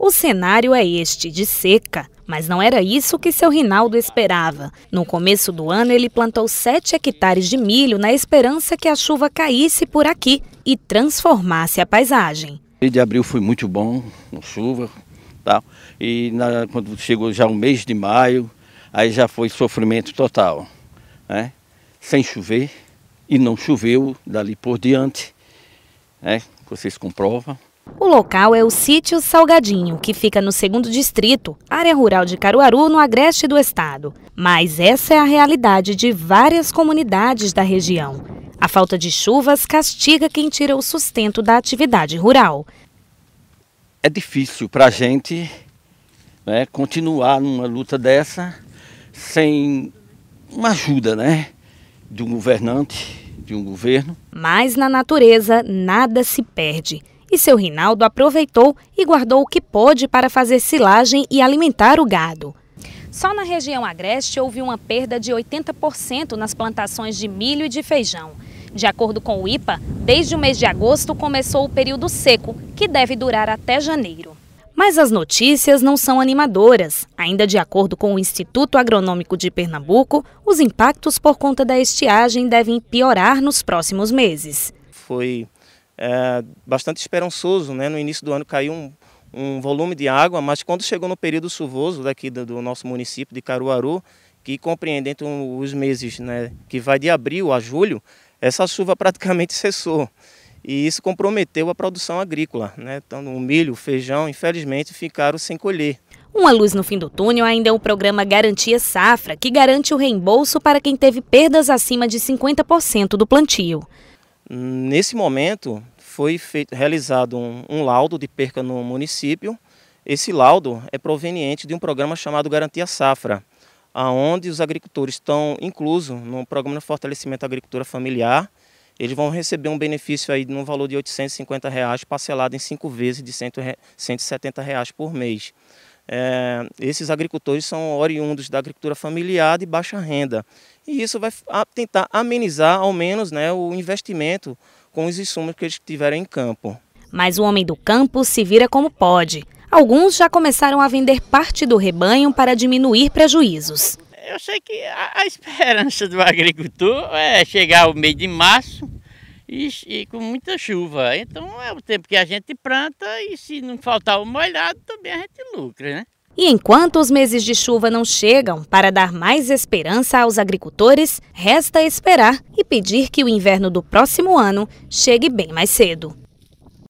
O cenário é este, de seca. Mas não era isso que seu Rinaldo esperava. No começo do ano, ele plantou 7 hectares de milho na esperança que a chuva caísse por aqui e transformasse a paisagem. de abril foi muito bom, com chuva tal. E na, quando chegou já o mês de maio, aí já foi sofrimento total. Né? Sem chover, e não choveu dali por diante, né? vocês comprovam. O local é o sítio Salgadinho, que fica no segundo distrito, área rural de Caruaru, no agreste do estado. Mas essa é a realidade de várias comunidades da região. A falta de chuvas castiga quem tira o sustento da atividade rural. É difícil para a gente né, continuar numa luta dessa sem uma ajuda né, de um governante, de um governo. Mas na natureza nada se perde e seu Rinaldo aproveitou e guardou o que pôde para fazer silagem e alimentar o gado. Só na região agreste houve uma perda de 80% nas plantações de milho e de feijão. De acordo com o IPA, desde o mês de agosto começou o período seco, que deve durar até janeiro. Mas as notícias não são animadoras. Ainda de acordo com o Instituto Agronômico de Pernambuco, os impactos por conta da estiagem devem piorar nos próximos meses. Foi é, bastante esperançoso. Né? No início do ano caiu um, um volume de água, mas quando chegou no período chuvoso daqui do, do nosso município de Caruaru, que compreende entre os meses né, que vai de abril a julho, essa chuva praticamente cessou. E isso comprometeu a produção agrícola. Né? Então, o milho, o feijão, infelizmente, ficaram sem colher. Uma luz no fim do túnel ainda é o programa Garantia Safra, que garante o reembolso para quem teve perdas acima de 50% do plantio. Nesse momento, foi feito, realizado um, um laudo de perca no município. Esse laudo é proveniente de um programa chamado Garantia Safra, aonde os agricultores estão inclusos no programa de fortalecimento da agricultura familiar. Eles vão receber um benefício aí no valor de R$ 850, reais, parcelado em cinco vezes de R$ 170 reais por mês. É, esses agricultores são oriundos da agricultura familiar de baixa renda. E isso vai tentar amenizar, ao menos, né, o investimento com os insumos que eles tiverem em campo. Mas o homem do campo se vira como pode. Alguns já começaram a vender parte do rebanho para diminuir prejuízos. Eu sei que a esperança do agricultor é chegar ao mês de março, e, e, com muita chuva. Então é o tempo que a gente planta e se não faltar o molhado também a gente lucra, né? E enquanto os meses de chuva não chegam para dar mais esperança aos agricultores, resta esperar e pedir que o inverno do próximo ano chegue bem mais cedo.